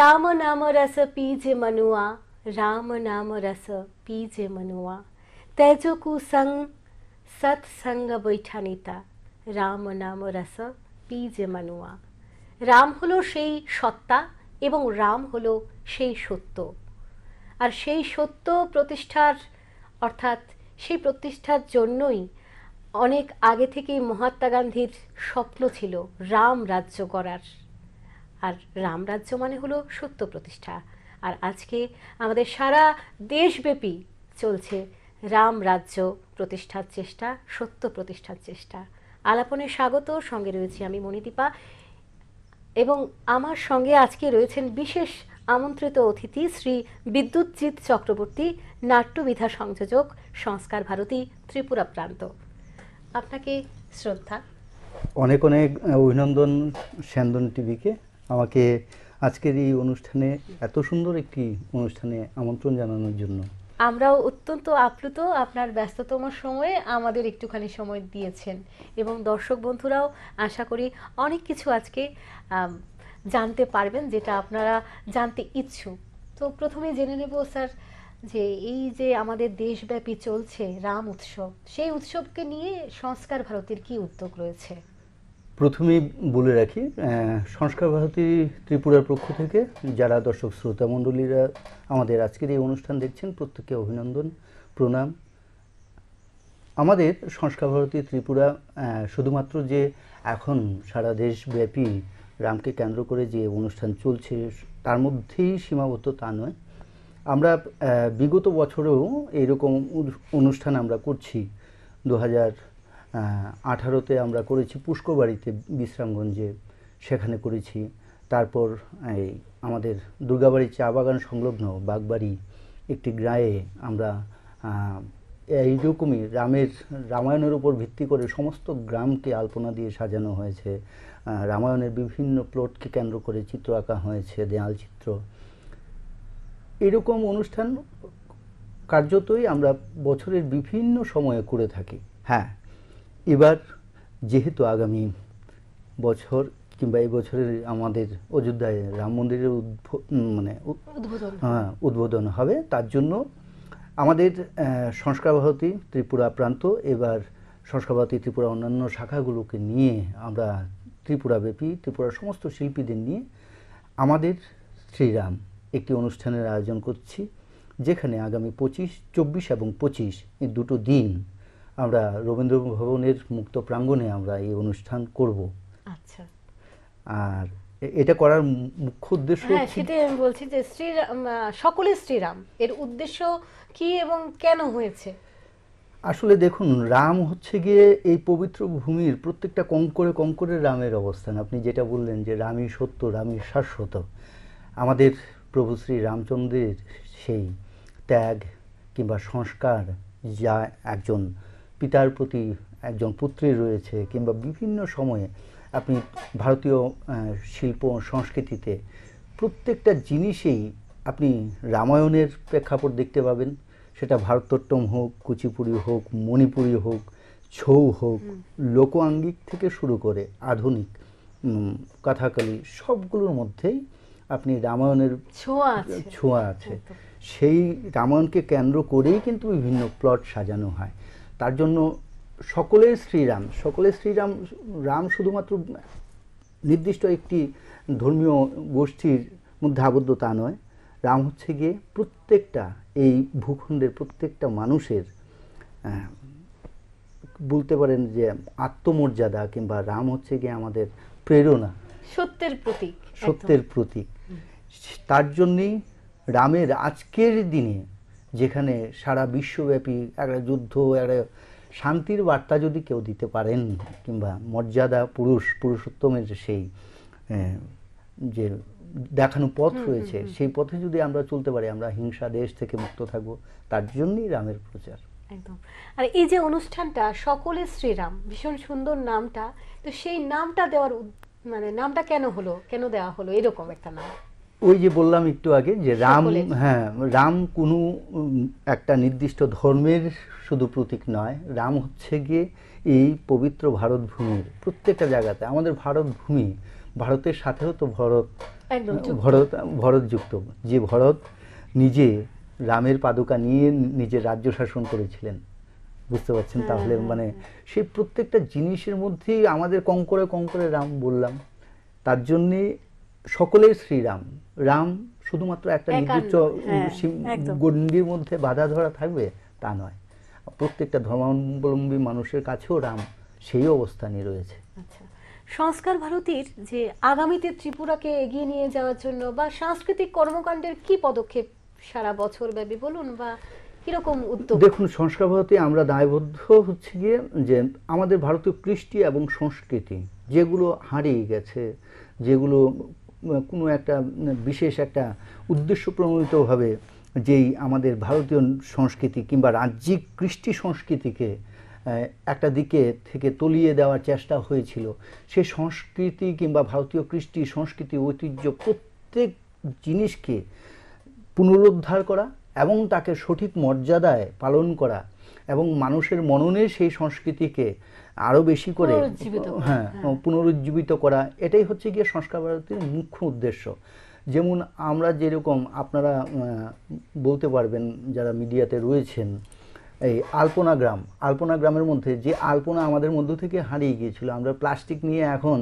রাম নাম রস পীজে মনুয়া রাম নাম রস পীজে মনুয়া তেজো কুসং সৎসঙ্গ বৈঠানিতা রাম নাম রস পীজে মনুয়া রাম হলো সেই সত্তা এবং রাম হলো সেই সত্য আর সেই সত্য প্রতিষ্ঠার অর্থাৎ সেই প্রতিষ্ঠার জন্যই অনেক আগে থেকেই মহাত্মা গান্ধীর স্বপ্ন ছিল রাম রাজ্য করার আর রামরাজ্য মানে হলো সত্য প্রতিষ্ঠা আর আজকে আমাদের সারা দেশব্যাপী চলছে রাম রাজ্য প্রতিষ্ঠার চেষ্টা সত্য প্রতিষ্ঠার চেষ্টা আলাপনে স্বাগত সঙ্গে রয়েছি আমি মণিদীপা এবং আমার সঙ্গে আজকে রয়েছেন বিশেষ আমন্ত্রিত অতিথি শ্রী বিদ্যুৎজিৎ চক্রবর্তী নাট্যবিধা সংযোজক সংস্কার ভারতী ত্রিপুরা প্রান্ত আপনাকে শ্রদ্ধা অনেক অনেক অভিনন্দন স্যান্দন টিভিকে আমাকে আজকের এই অনুষ্ঠানে এত সুন্দর একটি অনুষ্ঠানে আমন্ত্রণ জানানোর জন্য আমরাও অত্যন্ত আপ্লুত আপনার ব্যস্ততম সময়ে আমাদের একটুখানি সময় দিয়েছেন এবং দর্শক বন্ধুরাও আশা করি অনেক কিছু আজকে জানতে পারবেন যেটা আপনারা জানতে ইচ্ছুক তো প্রথমে জেনে নেব স্যার যে এই যে আমাদের দেশব্যাপী চলছে রাম উৎসব সেই উৎসবকে নিয়ে সংস্কার ভারতের কি উদ্যোগ রয়েছে প্রথমেই বলে রাখি সংস্কার ভারতী ত্রিপুরার পক্ষ থেকে যারা দর্শক শ্রোতা মণ্ডলীরা আমাদের আজকের এই অনুষ্ঠান দেখছেন প্রত্যেককে অভিনন্দন প্রণাম আমাদের সংস্কার ভারতী ত্রিপুরা শুধুমাত্র যে এখন সারা দেশব্যাপী রামকে কেন্দ্র করে যে অনুষ্ঠান চলছে তার মধ্যেই সীমাবদ্ধ তা নয় আমরা বিগত বছরেও এরকম অনুষ্ঠান আমরা করছি দু আঠারোতে আমরা করেছি পুষ্কবাড়িতে বিশ্রামগঞ্জে সেখানে করেছি তারপর এই আমাদের দুর্গাবাড়ির চা বাগান সংলগ্ন বাগবাড়ি একটি গ্রায়ে আমরা এইরকমই রামের রামায়ণের উপর ভিত্তি করে সমস্ত গ্রামকে আলপনা দিয়ে সাজানো হয়েছে রামায়ণের বিভিন্ন প্লটকে কেন্দ্র করে চিত্র আঁকা হয়েছে দেয়াল চিত্র এরকম অনুষ্ঠান কার্যতই আমরা বছরের বিভিন্ন সময়ে করে থাকি হ্যাঁ এবার যেহেতু আগামী বছর কিংবা এই বছরের আমাদের অযোধ্যায় রাম মন্দিরের মানে হ্যাঁ, উদ্বোধন হবে তার জন্য আমাদের সংস্কার ভারতী ত্রিপুরা প্রান্ত এবার সংস্কার ভারতী ত্রিপুরা অন্যান্য শাখাগুলোকে নিয়ে আমরা ত্রিপুরাব্যাপী ত্রিপুরার সমস্ত শিল্পীদের নিয়ে আমাদের শ্রীরাম একটি অনুষ্ঠানের আয়োজন করছি যেখানে আগামী পঁচিশ চব্বিশ এবং পঁচিশ এই দুটো দিন আমরা রবীন্দ্র ভবনের মুক্ত প্রাঙ্গণে আমরা এই অনুষ্ঠান করব আচ্ছা আর এটা করার মুখ্য উদ্দেশ্য হ্যাঁ সেটাই আমি বলছি যে শ্রীরাম সকলে শ্রীরাম এর উদ্দেশ্য কি এবং কেন হয়েছে আসলে দেখুন রাম হচ্ছে গিয়ে এই পবিত্র ভূমির প্রত্যেকটা কঙ্করে কঙ্করে রামের অবস্থান আপনি যেটা বললেন যে রামই সত্য রামই শাশ্বত আমাদের প্রভু শ্রী রামচন্দ্রের সেই ত্যাগ কিংবা সংস্কার যা একজন পিতার প্রতি একজন পুত্রের রয়েছে কিংবা বিভিন্ন সময়ে আপনি ভারতীয় শিল্প সংস্কৃতিতে প্রত্যেকটা জিনিসেই আপনি রামায়ণের প্রেক্ষাপট দেখতে পাবেন সেটা ভারতনাট্যম হোক কুচিপুড়ি হোক মণিপুরি হোক ছৌ হোক লোক আঙ্গিক থেকে শুরু করে আধুনিক কথাকালি সবগুলোর মধ্যেই আপনি রামায়ণের ছোঁয়া ছোঁয়া আছে সেই রামায়ণকে কেন্দ্র করেই কিন্তু বিভিন্ন প্লট সাজানো হয় তার জন্য সকলের শ্রীরাম সকলের শ্রীরাম রাম শুধুমাত্র নির্দিষ্ট একটি ধর্মীয় গোষ্ঠীর মধ্যে আবদ্ধ তা নয় রাম হচ্ছে গিয়ে প্রত্যেকটা এই ভূখণ্ডের প্রত্যেকটা মানুষের বলতে পারেন যে আত্মমর্যাদা কিংবা রাম হচ্ছে গিয়ে আমাদের প্রেরণা সত্যের প্রতীক সত্যের প্রতীক তার জন্যেই রামের আজকের দিনে যেখানে সারা বিশ্বব্যাপী একটা যুদ্ধ একটা শান্তির বার্তা যদি কেউ দিতে পারেন কিংবা মর্যাদা পুরুষ পুরুষোত্তমের যে সেই যে দেখানো পথ রয়েছে সেই পথে যদি আমরা চলতে পারি আমরা হিংসা দেশ থেকে মুক্ত থাকব তার জন্যই রামের প্রচার একদম আর এই যে অনুষ্ঠানটা সকলে শ্রীরাম ভীষণ সুন্দর নামটা তো সেই নামটা দেওয়ার মানে নামটা কেন হলো কেন দেওয়া হলো এরকম একটা নাম ওই যে বললাম একটু আগে যে রাম হ্যাঁ রাম কোনো একটা নির্দিষ্ট ধর্মের শুধু প্রতীক নয় রাম হচ্ছে গিয়ে এই পবিত্র ভারত ভূমির প্রত্যেকটা জায়গাতে আমাদের ভারত ভূমি ভারতের সাথেও তো ভরত ভরত ভরত যুক্ত যে ভরত নিজে রামের পাদুকা নিয়ে নিজের রাজ্য শাসন করেছিলেন বুঝতে পারছেন হ্যাঁ, তাহলে হ্যাঁ, মানে হ্যাঁ। সেই প্রত্যেকটা জিনিসের মধ্যেই আমাদের কঙ্করে কঙ্করে রাম বললাম তার জন্যে সকলেই শ্রীরাম রাম শুধুমাত্র একটা নির্দিষ্ট হ্যাঁ, গণ্ডির মধ্যে বাধা ধরা থাকবে তা নয় প্রত্যেকটা ধর্মাবলম্বী মানুষের কাছেও রাম সেই অবস্থানে রয়েছে আচ্ছা। সংস্কার ভারতীর যে আগামীতে ত্রিপুরাকে এগিয়ে নিয়ে যাওয়ার জন্য বা সাংস্কৃতিক কর্মকাণ্ডের কি পদক্ষেপ সারা বছর ব্যাপী বলুন বা কিরকম উদ্যোগ দেখুন সংস্কার ভারতী আমরা দায়বদ্ধ হচ্ছে গিয়ে যে আমাদের ভারতীয় কৃষ্টি এবং সংস্কৃতি যেগুলো হারিয়ে গেছে যেগুলো কোনো একটা বিশেষ একটা প্রণোদিতভাবে যেই আমাদের ভারতীয় সংস্কৃতি কিংবা রাজ্যিক কৃষ্টি সংস্কৃতিকে একটা দিকে থেকে তলিয়ে দেওয়ার চেষ্টা হয়েছিল সে সংস্কৃতি কিংবা ভারতীয় কৃষ্টি সংস্কৃতি ঐতিহ্য প্রত্যেক জিনিসকে পুনরুদ্ধার করা এবং তাকে সঠিক মর্যাদায় পালন করা এবং মানুষের মননে সেই সংস্কৃতিকে আরও বেশি করে হ্যাঁ, হ্যাঁ পুনরুজ্জীবিত করা এটাই হচ্ছে গিয়ে সংস্কার ভারতীর মুখ্য উদ্দেশ্য যেমন আমরা যেরকম আপনারা বলতে পারবেন যারা মিডিয়াতে রয়েছেন এই আলপনা গ্রাম আলপনা গ্রামের মধ্যে যে আলপনা আমাদের মধ্য থেকে হারিয়ে গিয়েছিল আমরা প্লাস্টিক নিয়ে এখন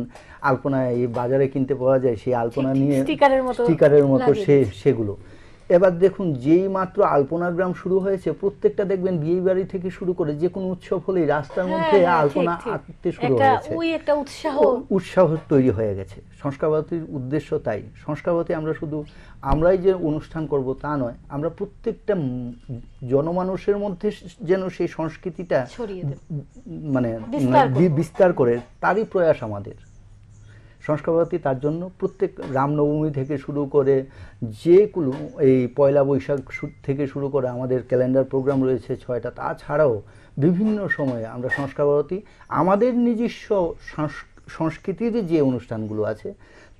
আলপনা এই বাজারে কিনতে পাওয়া যায় সেই আলপনা নিয়ে স্টিকারের মতো সেগুলো এবার দেখুন যেই মাত্র আলপনার গ্রাম শুরু হয়েছে প্রত্যেকটা দেখবেন বিয়ে বাড়ি থেকে শুরু করে যে কোনো উৎসব হলেই রাস্তার হ্যাঁ, মধ্যে হ্যাঁ, আলপনা আঁকতে শুরু হয়েছে একটা উৎসাহ উৎসাহ তৈরি হয়ে গেছে সংস্কারভারতীর উদ্দেশ্য তাই সংস্কারভারতী আমরা শুধু আমরাই যে অনুষ্ঠান করব তা নয় আমরা প্রত্যেকটা জনমানুষের মধ্যে যেন সেই সংস্কৃতিটা মানে, মানে বিস্তার করে তারই প্রয়াস আমাদের সংস্কার ভারতী তার জন্য প্রত্যেক রামনবমী থেকে শুরু করে কোনো এই পয়লা বৈশাখ থেকে শুরু করে আমাদের ক্যালেন্ডার প্রোগ্রাম রয়েছে ছয়টা তাছাড়াও বিভিন্ন সময়ে আমরা সংস্কার ভারতী আমাদের নিজস্ব সংস্কৃতির যে অনুষ্ঠানগুলো আছে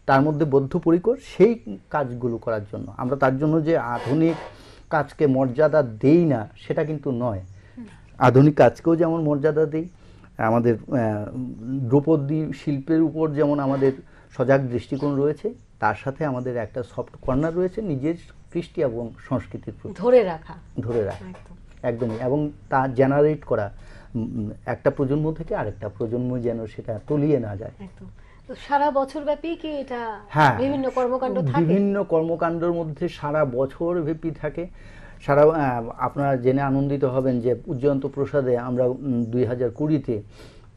তার মধ্যে বদ্ধপরিকর সেই কাজগুলো করার জন্য আমরা তার জন্য যে আধুনিক কাজকে মর্যাদা দেই না সেটা কিন্তু নয় আধুনিক কাজকেও যেমন মর্যাদা দিই আমাদের দ্রৌপদী শিল্পের উপর যেমন আমাদের সজাগ দৃষ্টিকোণ রয়েছে তার সাথে আমাদের একটা সফট কর্নার রয়েছে নিজের কৃষ্টি এবং সংস্কৃতির ধরে রাখা ধরে রাখা একদমই এবং তা জেনারেট করা একটা প্রজন্ম থেকে আরেকটা প্রজন্ম যেন সেটা তলিয়ে না যায় সারা বছর ব্যাপী কি এটা হ্যাঁ বিভিন্ন কর্মকাণ্ড থাকে বিভিন্ন কর্মকাণ্ডের মধ্যে সারা বছর ব্যাপী থাকে সারা আপনারা জেনে আনন্দিত হবেন যে উজ্জয়ন্ত প্রসাদে আমরা দুই হাজার কুড়িতে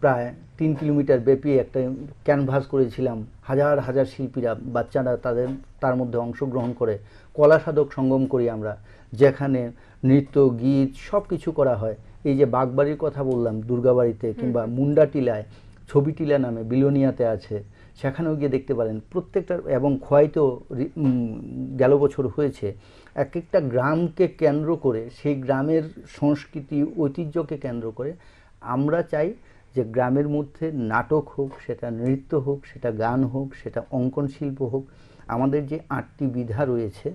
প্রায় তিন কিলোমিটার ব্যাপী একটা ক্যানভাস করেছিলাম হাজার হাজার শিল্পীরা বাচ্চারা তাদের তার মধ্যে অংশগ্রহণ করে কলা সাধক সঙ্গম করি আমরা যেখানে নৃত্য গীত সব কিছু করা হয় এই যে বাগবাড়ির কথা বললাম দুর্গাবাড়িতে কিংবা মুন্ডা টিলায় ছবি টিলা নামে বিলোনিয়াতে আছে সেখানেও গিয়ে দেখতে পারেন প্রত্যেকটা এবং খোয়াইতেও গেল বছর হয়েছে এক একটা গ্রামকে কেন্দ্র করে সেই গ্রামের সংস্কৃতি ঐতিহ্যকে কেন্দ্র করে আমরা চাই যে গ্রামের মধ্যে নাটক হোক সেটা নৃত্য হোক সেটা গান হোক সেটা অঙ্কন শিল্প হোক আমাদের যে আটটি বিধা রয়েছে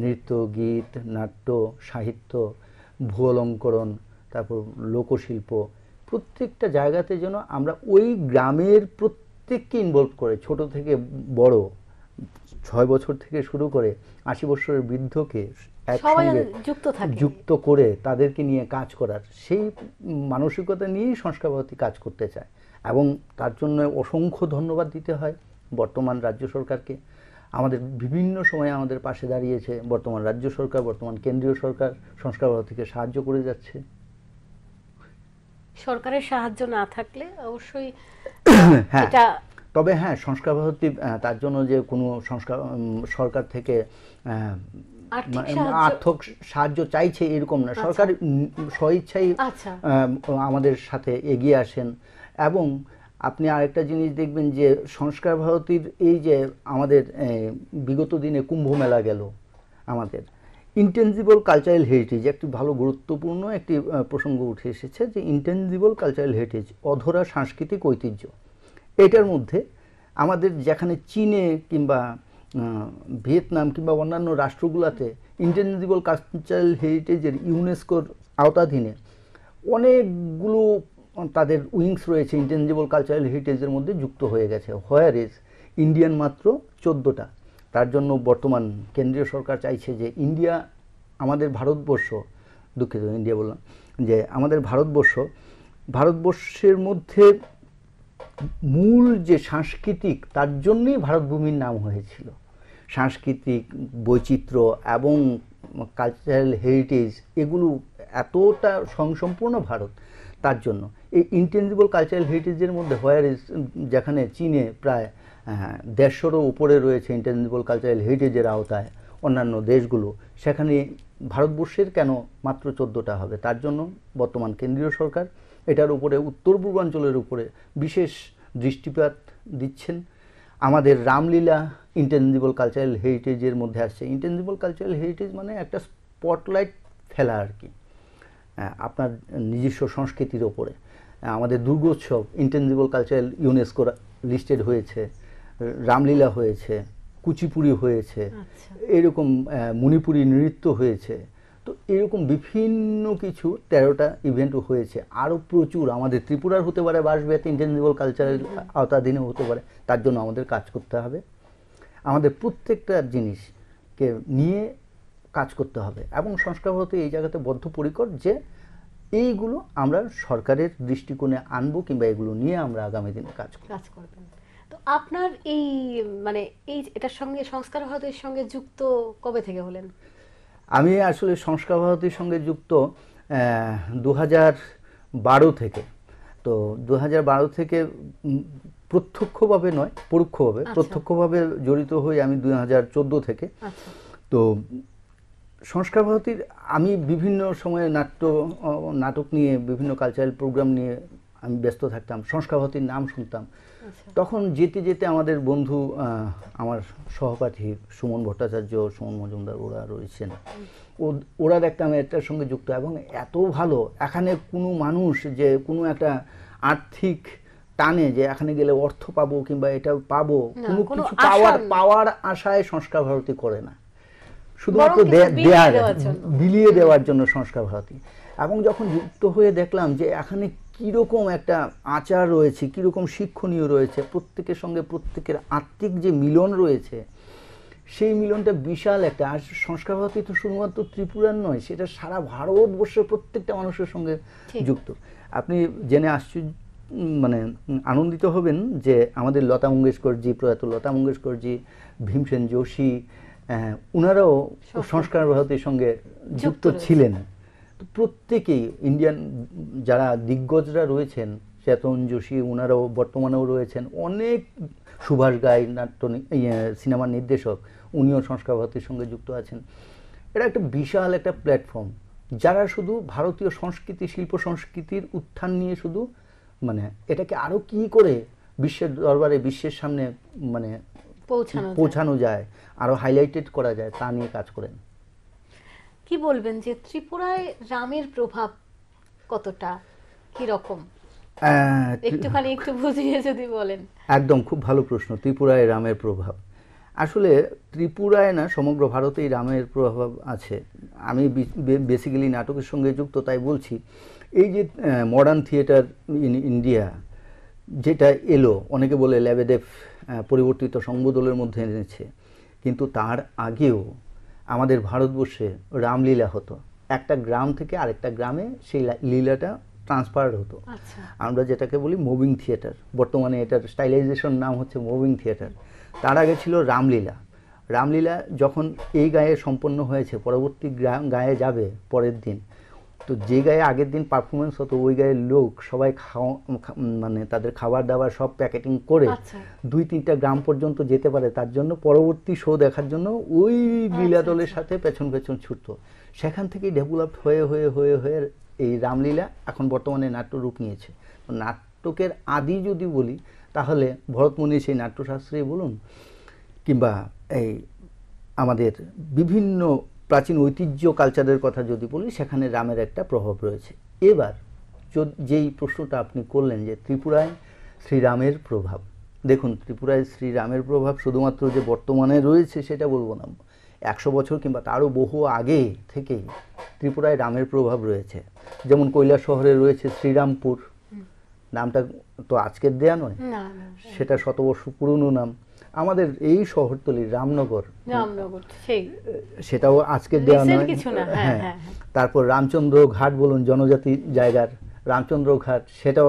নৃত্য গীত নাট্য সাহিত্য ভূলঙ্করণ তারপর লোকশিল্প প্রত্যেকটা জায়গাতে যেন আমরা ওই গ্রামের প্রত্যেককে ইনভলভ করে ছোট থেকে বড় ছয় বছর থেকে শুরু করে আশি বছরের বৃদ্ধকে একসঙ্গে যুক্ত করে তাদেরকে নিয়ে কাজ করার সেই মানসিকতা নিয়েই সংস্কারভারতী কাজ করতে চায় এবং তার জন্য অসংখ্য ধন্যবাদ দিতে হয় বর্তমান রাজ্য সরকারকে আমাদের বিভিন্ন সময়ে আমাদের পাশে দাঁড়িয়েছে বর্তমান রাজ্য সরকার বর্তমান কেন্দ্রীয় সরকার সংস্কার ভারতীকে সাহায্য করে যাচ্ছে সরকারের সাহায্য না থাকলে অবশ্যই হ্যাঁ তবে হ্যাঁ সংস্কার ভারতী তার জন্য যে কোনো সংস্কার সরকার থেকে আর্থিক মানে সাহায্য চাইছে এরকম না আচ্ছা। সরকার স্বইচ্ছাই আচ্ছা। আমাদের সাথে এগিয়ে আসেন এবং আপনি আরেকটা জিনিস দেখবেন যে সংস্কার ভারতীর এই যে আমাদের বিগত দিনে কুম্ভ মেলা গেল আমাদের ইন্টেনজিবল কালচারাল হেরিটেজ একটি ভালো গুরুত্বপূর্ণ একটি প্রসঙ্গ উঠে এসেছে যে ইন্টেনজিবল কালচারাল হেরিটেজ অধরা সাংস্কৃতিক ঐতিহ্য এটার মধ্যে আমাদের যেখানে চীনে কিংবা ভিয়েতনাম কিংবা অন্যান্য রাষ্ট্রগুলোতে ইন্টারন্যাশনাল কালচারাল হেরিটেজের ইউনেস্কোর আওতাধীনে অনেকগুলো তাদের উইংস রয়েছে ইন্টেনজিবল কালচারাল হেরিটেজের মধ্যে যুক্ত হয়ে গেছে হোয়ার ইজ ইন্ডিয়ান মাত্র চোদ্দোটা তার জন্য বর্তমান কেন্দ্রীয় সরকার চাইছে যে ইন্ডিয়া আমাদের ভারতবর্ষ দুঃখিত ইন্ডিয়া বললাম যে আমাদের ভারতবর্ষ ভারতবর্ষের মধ্যে মূল যে সাংস্কৃতিক তার জন্যই ভারতভূমির নাম হয়েছিল সাংস্কৃতিক বৈচিত্র্য এবং কালচারাল হেরিটেজ এগুলো এতটা সংসম্পূর্ণ ভারত তার জন্য এই ইন্টেনজিবল কালচারাল হেরিটেজের মধ্যে হোয়ার ইজ যেখানে চীনে প্রায় হ্যাঁ, দেড়শোরও উপরে রয়েছে ইন্টেনজিবল কালচারাল হেরিটেজের আওতায় অন্যান্য দেশগুলো সেখানে ভারতবর্ষের কেন মাত্র চোদ্দোটা হবে তার জন্য বর্তমান কেন্দ্রীয় সরকার এটার উপরে উত্তর পূর্বাঞ্চলের উপরে বিশেষ দৃষ্টিপাত দিচ্ছেন আমাদের রামলীলা ইন্টেনজিবল কালচারাল হেরিটেজের মধ্যে আসছে ইন্টেনজিবল কালচারাল হেরিটেজ মানে একটা স্পটলাইট ফেলা আর কি আপনার নিজস্ব সংস্কৃতির ওপরে আমাদের Durgotsav intangible cultural UNESCO listed হয়েছে রামলীলা হয়েছে কুচিপুড়ি হয়েছে আচ্ছা। এরকম মণিপুরি নৃত্য হয়েছে তো এরকম বিভিন্ন কিছু তেরোটা ইভেন্ট হয়েছে আরও প্রচুর আমাদের ত্রিপুরার হতে পারে বাঁশবিহাতে ইন্টেনজিবল কালচারাল আওতাধীনেও হতে পারে তার জন্য আমাদের কাজ করতে হবে আমাদের প্রত্যেকটা জিনিসকে নিয়ে কাজ করতে হবে এবং সংস্কার ভারতী এই জায়গাতে বদ্ধপরিকর যে এইগুলো আমরা সরকারের দৃষ্টিকোণে আনবো কিংবা এগুলো নিয়ে আমরা আগামী দিনে কাজ কাজ করবেন তো আপনার এই মানে এই এটার সঙ্গে সংস্কার ভারতের সঙ্গে যুক্ত কবে থেকে হলেন আমি আসলে সংস্কার ভারতীর সঙ্গে যুক্ত দু বারো থেকে তো দু বারো থেকে প্রত্যক্ষভাবে নয় পরোক্ষভাবে আচ্ছা। প্রত্যক্ষভাবে জড়িত হই আমি দু হাজার থেকে আচ্ছা। তো সংস্কার ভারতীর আমি বিভিন্ন সময়ে নাট্য নাটক নিয়ে বিভিন্ন কালচারাল প্রোগ্রাম নিয়ে আমি ব্যস্ত থাকতাম সংস্কারভারতীর নাম শুনতাম আচ্ছা। তখন যেতে যেতে আমাদের বন্ধু আমার সহপাঠী সুমন ভট্টাচার্য সুমন মজুমদার ওরা রয়েছেন ও ওরা দেখতাম এটার সঙ্গে যুক্ত এবং এত ভালো এখানে কোনো মানুষ যে কোনো একটা আর্থিক টানে যে এখানে গেলে অর্থ পাবো কিংবা এটা পাবো কোনো কিছু পাওয়ার পাওয়ার আশায় সংস্কার ভারতী করে না শুধুমাত্র দেয়ার বিলিয়ে দেওয়ার জন্য সংস্কার ভারতী এবং যখন যুক্ত হয়ে দেখলাম যে এখানে কীরকম একটা আচার রয়েছে কীরকম শিক্ষণীয় রয়েছে প্রত্যেকের সঙ্গে প্রত্যেকের আত্মিক যে মিলন রয়েছে সেই মিলনটা বিশাল একটা আর সংস্কার ভারতী তো শুধুমাত্র ত্রিপুরার নয় সেটা সারা ভারতবর্ষের প্রত্যেকটা মানুষের সঙ্গে যুক্ত আপনি জেনে আশ্চর্য মানে আনন্দিত হবেন যে আমাদের লতা মঙ্গেশকরজি প্রয়াত লতা মঙ্গেশকরজি ভীমসেন যোশী ওনারাও সংস্কার ভারতীর সঙ্গে যুক্ত ছিলেন প্রত্যেকেই ইন্ডিয়ান যারা দিগ্গজরা রয়েছেন চেতন যোশী ওনারাও বর্তমানেও রয়েছেন অনেক সুভাষ গাই নাট্য ইয়ে, সিনেমার নির্দেশক উনিও সংস্কার ভারতীর সঙ্গে যুক্ত আছেন এটা একটা বিশাল একটা প্ল্যাটফর্ম যারা শুধু ভারতীয় সংস্কৃতি শিল্প সংস্কৃতির উত্থান নিয়ে শুধু মানে এটাকে আরও কি করে বিশ্বের দরবারে বিশ্বের সামনে মানে পৌঁছানো যায় আরও হাইলাইটেড করা যায় তা নিয়ে কাজ করেন কি বলবেন যে ত্রিপুরায় রামের প্রভাব কতটা কি রকম একটুখানি একটু বুঝিয়ে যদি বলেন একদম খুব ভালো প্রশ্ন ত্রিপুরায় রামের প্রভাব আসলে ত্রিপুরায় না সমগ্র ভারতেই রামের প্রভাব আছে আমি বেসিক্যালি নাটকের সঙ্গে যুক্ত তাই বলছি এই যে মডার্ন থিয়েটার ইন ইন্ডিয়া যেটা এলো অনেকে বলে ল্যাবেদেব পরিবর্তিত সংবদলের মধ্যে এনেছে কিন্তু তার আগেও আমাদের ভারতবর্ষে রামলীলা হতো একটা গ্রাম থেকে আরেকটা গ্রামে সেই লীলাটা ট্রান্সফার হতো আচ্ছা। আমরা যেটাকে বলি মুভিং থিয়েটার বর্তমানে এটার স্টাইলাইজেশন নাম হচ্ছে মুভিং থিয়েটার তার আগে ছিল রামলীলা রামলীলা যখন এই গায়ে সম্পন্ন হয়েছে পরবর্তী গ্রাম গায়ে যাবে পরের দিন তো যে গায়ে আগের দিন পারফরমেন্স হতো ওই গায়ের লোক সবাই খাওয়া মানে তাদের খাবার দাবার সব প্যাকেটিং করে আচ্ছা। দুই তিনটা গ্রাম পর্যন্ত যেতে পারে তার জন্য পরবর্তী শো দেখার জন্য ওই লীলা আচ্ছা, আচ্ছা। দলের সাথে পেছন পেছন ছুটত সেখান থেকেই ডেভেলপড হয়ে হয়ে হয়ে হয়ে এই রামলীলা এখন বর্তমানে রূপ নিয়েছে নাট্যকের আদি যদি বলি তাহলে ভরতমণি সেই নাট্যশাস্ত্রী বলুন কিংবা এই আমাদের বিভিন্ন প্রাচীন ঐতিহ্য কালচারের কথা যদি বলি সেখানে রামের একটা প্রভাব রয়েছে এবার যেই প্রশ্নটা আপনি করলেন যে ত্রিপুরায় শ্রীরামের প্রভাব দেখুন ত্রিপুরায় শ্রীরামের প্রভাব শুধুমাত্র যে বর্তমানে রয়েছে সেটা বলবো না একশো বছর কিংবা তারও বহু আগে থেকেই ত্রিপুরায় রামের প্রভাব রয়েছে যেমন কৈলা শহরে রয়েছে শ্রীরামপুর নামটা তো আজকের দেয়া নয় সেটা শতবর্ষ পুরনো নাম আমাদের এই শহরতলি রামনগর রামনগর সেটাও আজকে দেওয়া নয় হ্যাঁ, হ্যাঁ, হ্যাঁ তারপর রামচন্দ্র ঘাট বলুন জনজাতি জায়গার রামচন্দ্র ঘাট সেটাও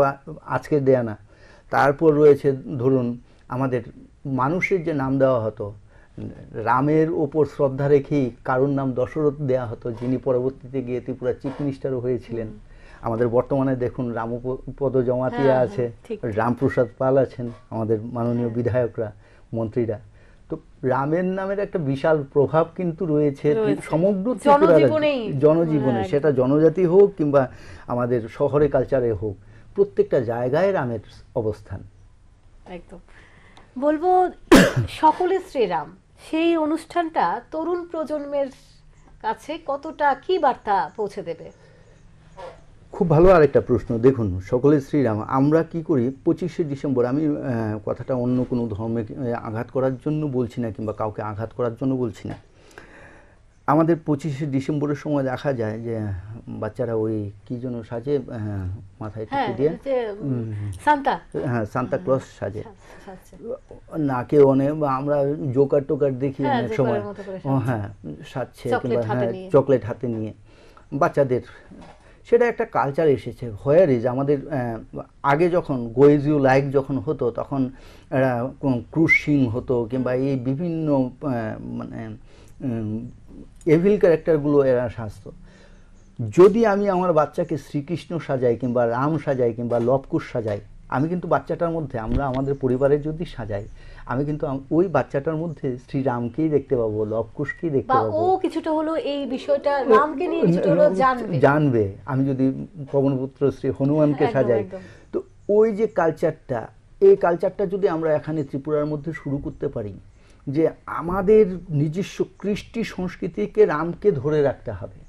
আজকে দেয়া না তারপর রয়েছে ধরুন আমাদের মানুষের যে নাম দেওয়া হতো রামের ওপর শ্রদ্ধা রেখেই কারুর নাম দশরথ দেয়া হতো যিনি পরবর্তীতে গিয়ে ত্রিপুরা চিফ মিনিস্টারও হয়েছিলেন আমাদের বর্তমানে দেখুন রামপদ জমাতিয়া হ্যাঁ, আছে রামপ্রসাদ পাল আছেন আমাদের মাননীয় বিধায়করা মন্ত্রীরা তো রামের নামের একটা বিশাল প্রভাব কিন্তু রয়েছে সমগ্র জনজীবনে হ্যাঁ, সেটা জনজাতি হোক কিংবা আমাদের শহরে কালচারে হোক প্রত্যেকটা জায়গায় রামের অবস্থান একদম বলবো সকলে শ্রীরাম সেই অনুষ্ঠানটা তরুণ প্রজন্মের কাছে কতটা কি বার্তা পৌঁছে দেবে খুব ভালো আরেকটা প্রশ্ন দেখুন সকলে শ্রীরাম আমরা কি করি পঁচিশে ডিসেম্বর আমি কথাটা অন্য কোনো ধর্মে আঘাত করার জন্য বলছি না কিংবা কাউকে আঘাত করার জন্য বলছি না আমাদের পঁচিশে ডিসেম্বরের সময় দেখা যায় যে বাচ্চারা ওই কি যেন সাজে মাথায় টুপি হ্যাঁ, দিয়ে হ্যাঁ সান্তা ক্লস সাজে নাকে অনেক বা আমরা জোকার টোকার দেখি হ্যাঁ, অনেক সময় হ্যাঁ সাজছে কিংবা হ্যাঁ চকলেট হাতে নিয়ে বাচ্চাদের সেটা একটা কালচার এসেছে হোয়ার ইজ আমাদের আগে যখন ইউ লাইক যখন হতো তখন ক্রুশিং হতো কিংবা এই বিভিন্ন মানে এভিল ক্যারেক্টারগুলো এরা সাজত যদি আমি আমার বাচ্চাকে শ্রীকৃষ্ণ সাজাই কিংবা রাম সাজাই কিংবা লবকুশ সাজাই আমি কিন্তু বাচ্চাটার মধ্যে আমরা আমাদের পরিবারের যদি সাজাই আমি কিন্তু ওই বাচ্চাটার মধ্যে শ্রীরামকেই দেখতে পাবো লবকুশকেই দেখতে পাবো ও কিছুটা হলো এই বিষয়টা রামকে নিয়ে কিছুটা হলো জানবে জানবে আমি যদি পবনপুত্র শ্রী হনুমানকে সাজাই তো ওই যে কালচারটা এই কালচারটা যদি আমরা এখানে ত্রিপুরার মধ্যে শুরু করতে পারি যে আমাদের নিজস্ব কৃষ্টি সংস্কৃতিকে রামকে ধরে রাখতে হবে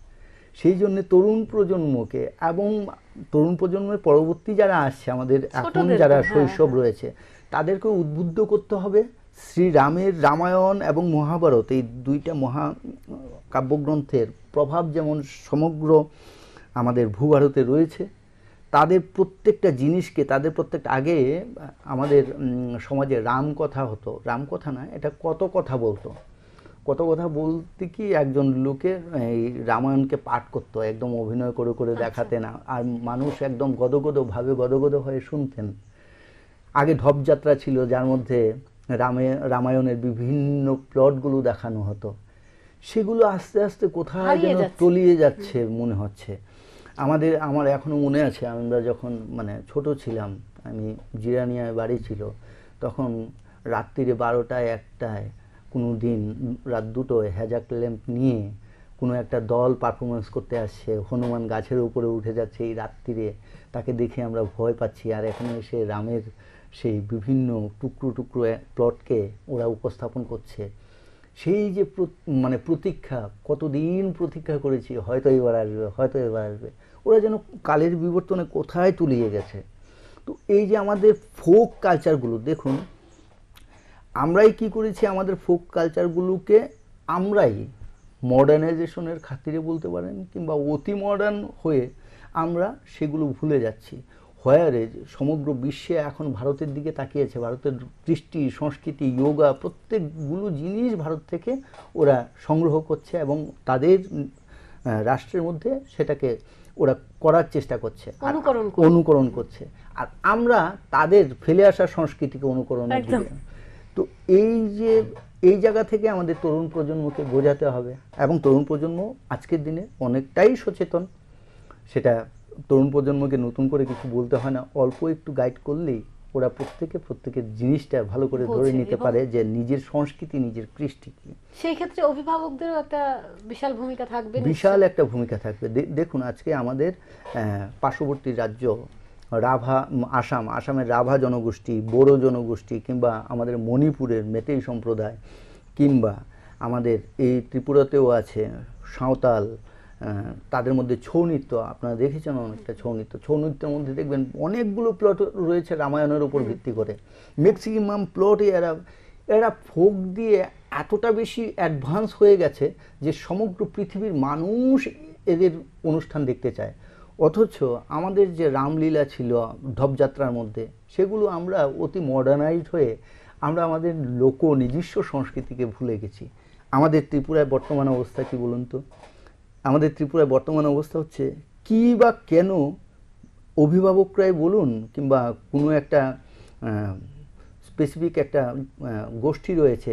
সেই জন্য তরুণ প্রজন্মকে এবং তরুণ প্রজন্মের পরবর্তী যারা আসছে আমাদের এখন যারা হ্যাঁ, শৈশব হ্যাঁ। রয়েছে তাদেরকে উদ্বুদ্ধ করতে হবে শ্রীরামের রামায়ণ এবং মহাভারত এই দুইটা মহা কাব্যগ্রন্থের প্রভাব যেমন সমগ্র আমাদের ভূভারতে রয়েছে তাদের প্রত্যেকটা জিনিসকে তাদের প্রত্যেকটা আগে আমাদের সমাজে রাম কথা হতো রাম কথা না এটা কত কথা বলতো কত কথা বলতে কি একজন লোকে এই রামায়ণকে পাঠ করতো একদম অভিনয় করে করে আচ্ছা। দেখাতে না আর মানুষ একদম গদগদভাবে গদগদ হয়ে শুনতেন আগে ঢপযাত্রা ছিল যার মধ্যে রামে রামায়ণের বিভিন্ন প্লটগুলো দেখানো হতো সেগুলো আস্তে আস্তে কোথায় যেন তলিয়ে যাচ্ছে মনে হচ্ছে আমাদের আমার এখনও মনে আছে আমরা যখন মানে ছোট ছিলাম আমি জিরানিয়ায় বাড়ি ছিল তখন রাত্রিরে বারোটায় একটায় কোনো দিন রাত দুটোয় হ্যাজাক ল্যাম্প নিয়ে কোনো একটা দল পারফরমেন্স করতে আসছে হনুমান গাছের উপরে উঠে যাচ্ছে এই রাত্রিরে তাকে দেখে আমরা ভয় পাচ্ছি আর এখানে এসে রামের সেই বিভিন্ন টুকরো টুকরো প্লটকে ওরা উপস্থাপন করছে সেই যে মানে প্রতীক্ষা কতদিন প্রতীক্ষা করেছি হয়তো এবার আসবে হয়তো এবার আসবে ওরা যেন কালের বিবর্তনে কোথায় তুলিয়ে গেছে তো এই যে আমাদের ফোক কালচারগুলো দেখুন আমরাই কি করেছি আমাদের ফোক কালচারগুলোকে আমরাই মডার্নাইজেশনের খাতিরে বলতে পারেন কিংবা অতি মডার্ন হয়ে আমরা সেগুলো ভুলে যাচ্ছি হোয়ারে সমগ্র বিশ্বে এখন ভারতের দিকে তাকিয়েছে ভারতের দৃষ্টি সংস্কৃতি যোগা প্রত্যেকগুলো জিনিস ভারত থেকে ওরা সংগ্রহ করছে এবং তাদের রাষ্ট্রের মধ্যে সেটাকে ওরা করার চেষ্টা করছে অনুকরণ করছে আর আমরা তাদের ফেলে আসা সংস্কৃতিকে অনুকরণ তো এই যে এই জায়গা থেকে আমাদের তরুণ প্রজন্মকে বোঝাতে হবে এবং তরুণ প্রজন্ম আজকের দিনে অনেকটাই সচেতন সেটা তরুণ প্রজন্মকে নতুন করে কিছু বলতে হয় না অল্প একটু গাইড করলেই ওরা প্রত্যেকে প্রত্যেকের জিনিসটা ভালো করে ধরে নিতে পারে যে নিজের সংস্কৃতি নিজের কৃষ্টি কি সেই ক্ষেত্রে অভিভাবকদেরও একটা বিশাল ভূমিকা থাকবে বিশাল একটা ভূমিকা থাকবে দেখুন আজকে আমাদের পার্শ্ববর্তী রাজ্য রাভা আসাম আসামের রাভা জনগোষ্ঠী বোরো জনগোষ্ঠী কিংবা আমাদের মণিপুরের মেতেই সম্প্রদায় কিংবা আমাদের এই ত্রিপুরাতেও আছে সাঁওতাল তাদের মধ্যে ছৌ নৃত্য আপনারা দেখেছেন অনেকটা ছৌ নৃত্য ছৌ নৃত্যের মধ্যে দেখবেন অনেকগুলো প্লট রয়েছে রামায়ণের উপর ভিত্তি করে ম্যাক্সিমাম প্লটে এরা এরা ফোক দিয়ে এতটা বেশি অ্যাডভান্স হয়ে গেছে যে সমগ্র পৃথিবীর মানুষ এদের অনুষ্ঠান দেখতে চায় অথচ আমাদের যে রামলীলা ছিল ঢপযাত্রার মধ্যে সেগুলো আমরা অতি মডার্নাইজড হয়ে আমরা আমাদের লোক নিজস্ব সংস্কৃতিকে ভুলে গেছি আমাদের ত্রিপুরায় বর্তমান অবস্থা কি বলুন তো আমাদের ত্রিপুরায় বর্তমান অবস্থা হচ্ছে কি বা কেন অভিভাবকরাই বলুন কিংবা কোনো একটা স্পেসিফিক একটা গোষ্ঠী রয়েছে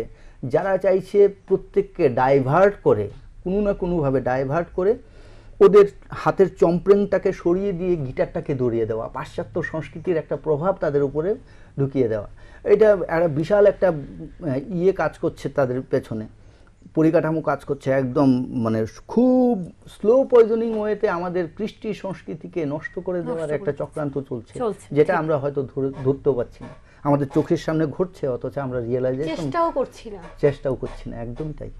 যারা চাইছে প্রত্যেককে ডাইভার্ট করে কোনো না কোনোভাবে ডাইভার্ট করে ওদের হাতের চম্প্রেনটাকে সরিয়ে দিয়ে গিটারটাকে ধরিয়ে দেওয়া পাশ্চাত্য সংস্কৃতির একটা প্রভাব তাদের উপরে ঢুকিয়ে দেওয়া এটা একটা বিশাল একটা ইয়ে কাজ করছে তাদের পেছনে পরিকাঠামো কাজ করছে একদম মানে খুব স্লো পয়জনিং ওয়েতে আমাদের কৃষ্টি সংস্কৃতিকে নষ্ট করে দেওয়ার একটা চক্রান্ত চলছে যেটা আমরা হয়তো ধরতেও পারছি না আমাদের চোখের সামনে ঘটছে অথচ আমরা রিয়েলাইজেশন চেষ্টাও করছি না চেষ্টাও করছি না একদম তাই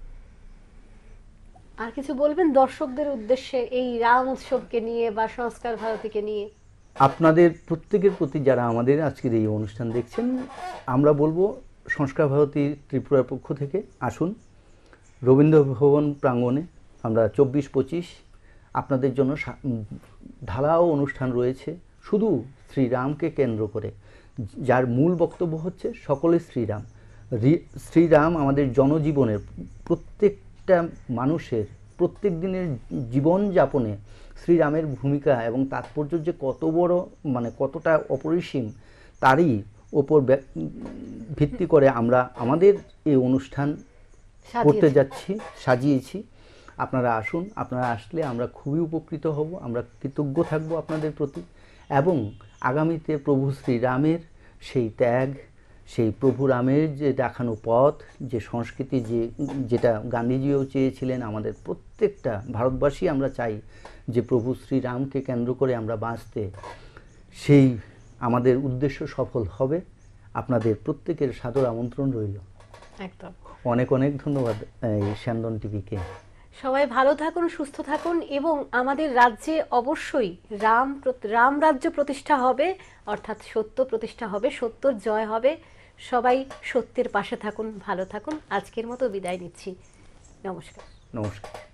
আর কিছু বলবেন দর্শকদের উদ্দেশ্যে এই রাম উৎসবকে নিয়ে বা সংস্কার ভারতীকে নিয়ে আপনাদের প্রত্যেকের প্রতি যারা আমাদের আজকের এই অনুষ্ঠান দেখছেন আমরা বলবো সংস্কার ভারতী ত্রিপুরার পক্ষ থেকে আসুন রবীন্দ্র ভবন প্রাঙ্গণে আমরা চব্বিশ পঁচিশ আপনাদের জন্য ঢালাও অনুষ্ঠান রয়েছে শুধু শ্রীরামকে কেন্দ্র করে যার মূল বক্তব্য হচ্ছে সকলে শ্রীরাম শ্রীরাম আমাদের জনজীবনের প্রত্যেক প্রত্যেকটা মানুষের প্রত্যেক দিনের জীবনযাপনে শ্রীরামের ভূমিকা এবং তাৎপর্য যে কত বড় মানে কতটা অপরিসীম তারই ওপর ভিত্তি করে আমরা আমাদের এই অনুষ্ঠান করতে যাচ্ছি সাজিয়েছি আপনারা আসুন আপনারা আসলে আমরা খুবই উপকৃত হব আমরা কৃতজ্ঞ থাকব আপনাদের প্রতি এবং আগামীতে প্রভু শ্রীরামের সেই ত্যাগ সেই প্রভু রামের যে দেখানো পথ যে সংস্কৃতি যে যেটা গান্ধীজিও চেয়েছিলেন আমাদের প্রত্যেকটা ভারতবাসী আমরা চাই যে প্রভু শ্রীরামকে কেন্দ্র করে আমরা বাঁচতে সেই আমাদের উদ্দেশ্য সফল হবে আপনাদের প্রত্যেকের সাদর আমন্ত্রণ রইল একদম অনেক অনেক ধন্যবাদ এই শ্যান্দন টিভিকে সবাই ভালো থাকুন সুস্থ থাকুন এবং আমাদের রাজ্যে অবশ্যই রাম রাম রাজ্য প্রতিষ্ঠা হবে অর্থাৎ সত্য প্রতিষ্ঠা হবে সত্যর জয় হবে সবাই সত্যের পাশে থাকুন ভালো থাকুন আজকের মতো বিদায় নিচ্ছি নমস্কার নমস্কার